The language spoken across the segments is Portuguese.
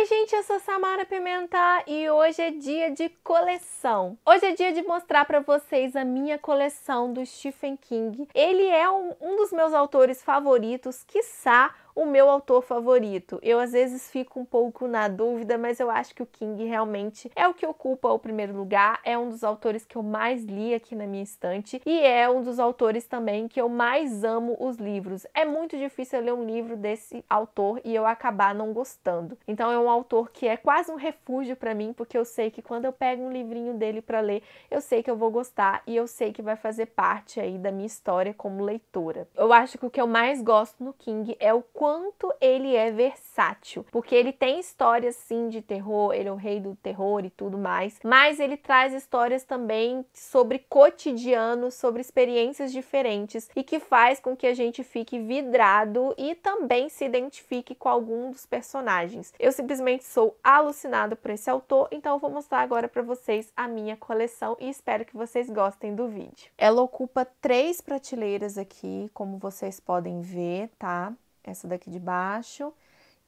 Oi, gente, eu sou Samara Pimenta e hoje é dia de coleção. Hoje é dia de mostrar para vocês a minha coleção do Stephen King. Ele é um, um dos meus autores favoritos, quiçá o meu autor favorito, eu às vezes fico um pouco na dúvida, mas eu acho que o King realmente é o que ocupa o primeiro lugar, é um dos autores que eu mais li aqui na minha estante e é um dos autores também que eu mais amo os livros. É muito difícil eu ler um livro desse autor e eu acabar não gostando. Então é um autor que é quase um refúgio para mim, porque eu sei que quando eu pego um livrinho dele para ler, eu sei que eu vou gostar e eu sei que vai fazer parte aí da minha história como leitora. Eu acho que o que eu mais gosto no King é o quanto ele é versátil, porque ele tem histórias sim de terror, ele é o rei do terror e tudo mais, mas ele traz histórias também sobre cotidiano, sobre experiências diferentes e que faz com que a gente fique vidrado e também se identifique com algum dos personagens. Eu simplesmente sou alucinado por esse autor, então eu vou mostrar agora para vocês a minha coleção e espero que vocês gostem do vídeo. Ela ocupa três prateleiras aqui, como vocês podem ver, tá? essa daqui de baixo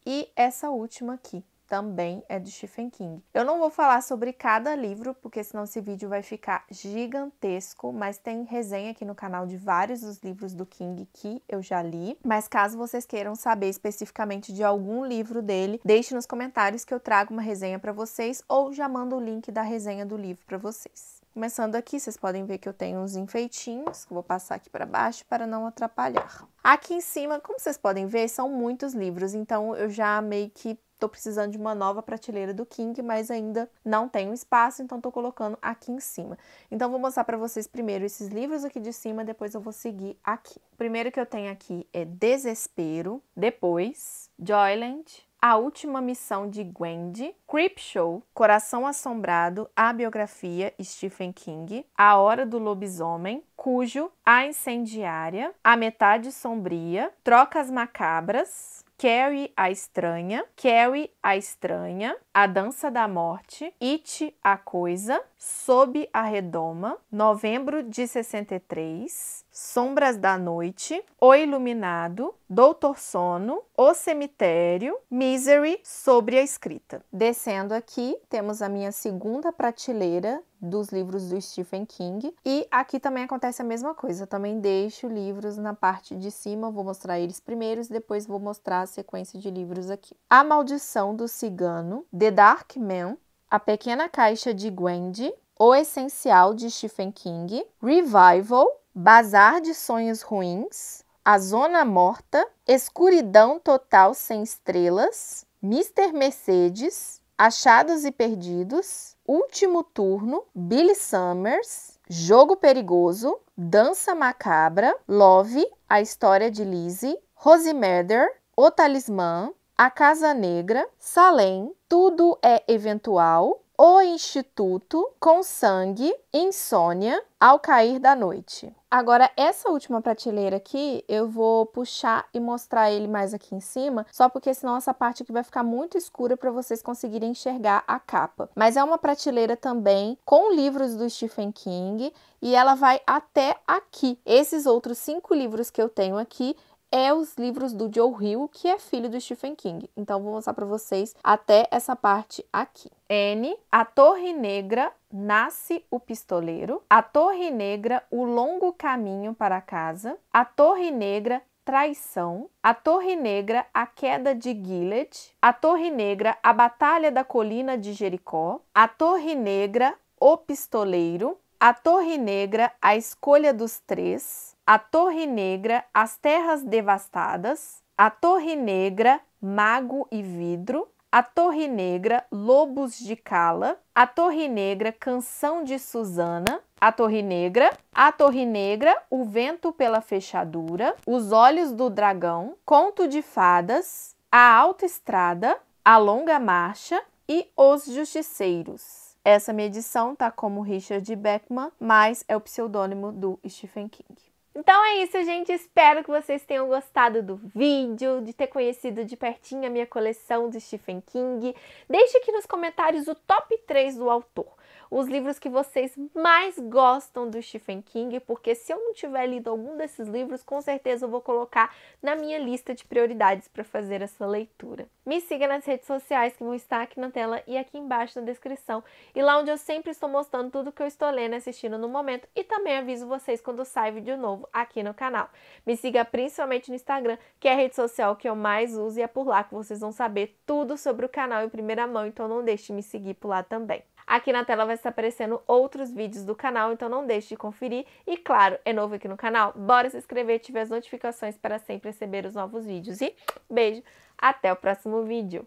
e essa última aqui. Também é de Stephen King. Eu não vou falar sobre cada livro, porque senão esse vídeo vai ficar gigantesco, mas tem resenha aqui no canal de vários dos livros do King que eu já li. Mas caso vocês queiram saber especificamente de algum livro dele, deixe nos comentários que eu trago uma resenha para vocês ou já mando o link da resenha do livro para vocês. Começando aqui, vocês podem ver que eu tenho uns enfeitinhos, que vou passar aqui para baixo para não atrapalhar. Aqui em cima, como vocês podem ver, são muitos livros, então eu já meio que tô precisando de uma nova prateleira do King, mas ainda não tenho espaço, então tô colocando aqui em cima. Então vou mostrar para vocês primeiro esses livros aqui de cima, depois eu vou seguir aqui. O primeiro que eu tenho aqui é Desespero, depois Joyland, a Última Missão de Gwendy, Creepshow, Coração Assombrado, A Biografia, Stephen King, A Hora do Lobisomem, Cujo, A Incendiária, A Metade Sombria, Trocas Macabras, Carrie a Estranha, Carrie a Estranha, A Dança da Morte, It a Coisa, Sob a Redoma, Novembro de 63, Sombras da Noite, O Iluminado, Doutor Sono, O Cemitério, Misery, Sobre a Escrita. Descendo aqui, temos a minha segunda prateleira dos livros do Stephen King. E aqui também acontece a mesma coisa. Eu também deixo livros na parte de cima, vou mostrar eles primeiros, depois vou mostrar a sequência de livros aqui. A Maldição do Cigano, The Dark Man, A Pequena Caixa de Gwendy, O Essencial de Stephen King, Revival, Bazar de Sonhos Ruins, A Zona Morta, Escuridão Total Sem Estrelas, Mr. Mercedes, Achados e Perdidos, Último Turno, Billy Summers, Jogo Perigoso, Dança Macabra, Love, A História de Lizzie, Rose Murder, O Talismã, A Casa Negra, Salem, Tudo é Eventual, o Instituto, com sangue, insônia, ao cair da noite. Agora, essa última prateleira aqui, eu vou puxar e mostrar ele mais aqui em cima, só porque senão essa parte aqui vai ficar muito escura para vocês conseguirem enxergar a capa. Mas é uma prateleira também com livros do Stephen King e ela vai até aqui. Esses outros cinco livros que eu tenho aqui é os livros do Joe Hill, que é filho do Stephen King. Então vou mostrar para vocês até essa parte aqui. N, a Torre Negra, Nasce o Pistoleiro, a Torre Negra, O Longo Caminho para Casa, a Torre Negra, Traição, a Torre Negra, a Queda de Gilead, a Torre Negra, a Batalha da Colina de Jericó, a Torre Negra, o Pistoleiro, a Torre Negra, A Escolha dos Três, A Torre Negra, As Terras Devastadas, A Torre Negra, Mago e Vidro, A Torre Negra, Lobos de Cala, A Torre Negra, Canção de Susana, A Torre Negra, A Torre Negra, O Vento pela Fechadura, Os Olhos do Dragão, Conto de Fadas, A Alta Estrada, A Longa Marcha e Os Justiceiros. Essa medição tá como Richard Beckman, mas é o pseudônimo do Stephen King. Então é isso, gente. Espero que vocês tenham gostado do vídeo, de ter conhecido de pertinho a minha coleção do Stephen King. Deixe aqui nos comentários o top 3 do autor os livros que vocês mais gostam do Stephen King, porque se eu não tiver lido algum desses livros, com certeza eu vou colocar na minha lista de prioridades para fazer essa leitura. Me siga nas redes sociais que vão estar aqui na tela e aqui embaixo na descrição, e lá onde eu sempre estou mostrando tudo que eu estou lendo e assistindo no momento, e também aviso vocês quando sai vídeo novo aqui no canal. Me siga principalmente no Instagram, que é a rede social que eu mais uso, e é por lá que vocês vão saber tudo sobre o canal em primeira mão, então não deixe de me seguir por lá também. Aqui na tela vai estar aparecendo outros vídeos do canal, então não deixe de conferir. E claro, é novo aqui no canal? Bora se inscrever e ativar as notificações para sempre receber os novos vídeos. E beijo, até o próximo vídeo!